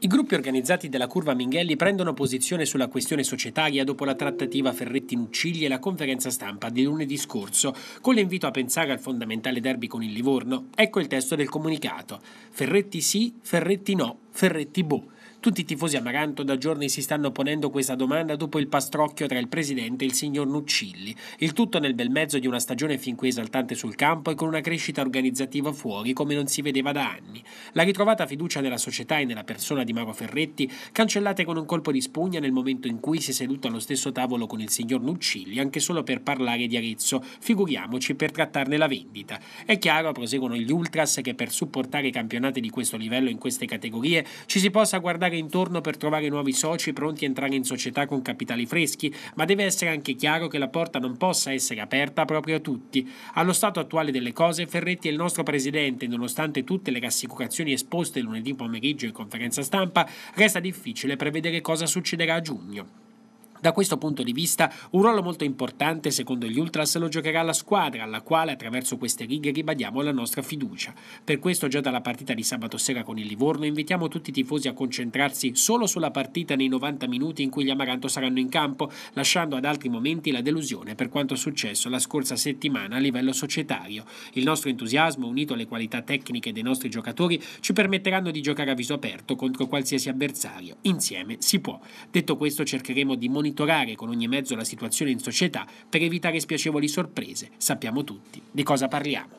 I gruppi organizzati della curva Minghelli prendono posizione sulla questione societaria dopo la trattativa Ferretti-Nuccilli e la conferenza stampa di lunedì scorso, con l'invito a pensare al fondamentale derby con il Livorno. Ecco il testo del comunicato. Ferretti sì, Ferretti no, Ferretti boh. Tutti i tifosi Amaranto da giorni si stanno ponendo questa domanda dopo il pastrocchio tra il presidente e il signor Nuccilli, il tutto nel bel mezzo di una stagione fin qui esaltante sul campo e con una crescita organizzativa fuori come non si vedeva da anni. La ritrovata fiducia nella società e nella persona di Mauro Ferretti, cancellate con un colpo di spugna nel momento in cui si è seduto allo stesso tavolo con il signor Nuccilli, anche solo per parlare di Arezzo, figuriamoci per trattarne la vendita. È chiaro, proseguono gli ultras, che per supportare campionati di questo livello in queste categorie ci si possa guardare intorno per trovare nuovi soci pronti a entrare in società con capitali freschi, ma deve essere anche chiaro che la porta non possa essere aperta proprio a tutti. Allo stato attuale delle cose, Ferretti è il nostro presidente nonostante tutte le rassicurazioni esposte lunedì pomeriggio in conferenza stampa, resta difficile prevedere cosa succederà a giugno. Da questo punto di vista, un ruolo molto importante secondo gli Ultras lo giocherà la squadra, alla quale attraverso queste righe ribadiamo la nostra fiducia. Per questo già dalla partita di sabato sera con il Livorno invitiamo tutti i tifosi a concentrarsi solo sulla partita nei 90 minuti in cui gli Amaranto saranno in campo, lasciando ad altri momenti la delusione per quanto successo la scorsa settimana a livello societario. Il nostro entusiasmo, unito alle qualità tecniche dei nostri giocatori, ci permetteranno di giocare a viso aperto contro qualsiasi avversario. Insieme si può. Detto questo cercheremo di monitorare monitorare con ogni mezzo la situazione in società per evitare spiacevoli sorprese. Sappiamo tutti di cosa parliamo.